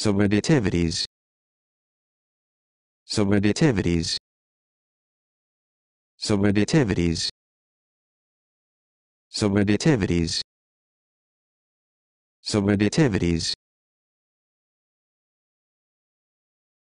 Subaditivities. Subaditivities. Subaditivities. Subaditivities. Subaditivities.